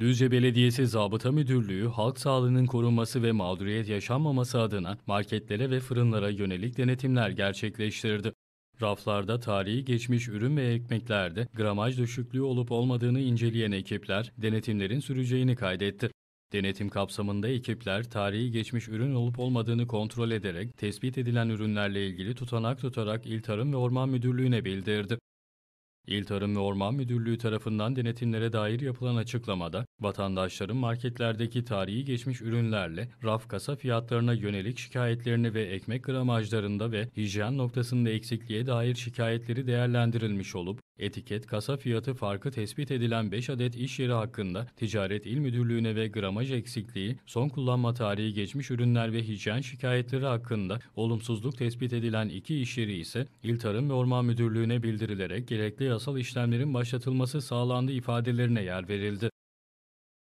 Düzce Belediyesi Zabıta Müdürlüğü, halk sağlığının korunması ve mağduriyet yaşanmaması adına marketlere ve fırınlara yönelik denetimler gerçekleştirdi. Raflarda tarihi geçmiş ürün ve ekmeklerde gramaj düşüklüğü olup olmadığını inceleyen ekipler denetimlerin süreceğini kaydetti. Denetim kapsamında ekipler tarihi geçmiş ürün olup olmadığını kontrol ederek tespit edilen ürünlerle ilgili tutanak tutarak İl Tarım ve Orman Müdürlüğü'ne bildirdi. İl Tarım ve Orman Müdürlüğü tarafından denetimlere dair yapılan açıklamada, vatandaşların marketlerdeki tarihi geçmiş ürünlerle raf kasa fiyatlarına yönelik şikayetlerini ve ekmek gramajlarında ve hijyen noktasında eksikliğe dair şikayetleri değerlendirilmiş olup, etiket kasa fiyatı farkı tespit edilen 5 adet iş yeri hakkında Ticaret İl Müdürlüğü'ne ve gramaj eksikliği, son kullanma tarihi geçmiş ürünler ve hijyen şikayetleri hakkında olumsuzluk tespit edilen 2 iş yeri ise İl Tarım ve Orman Müdürlüğü'ne bildirilerek gerekli yasal işlemlerin başlatılması sağlandı ifadelerine yer verildi.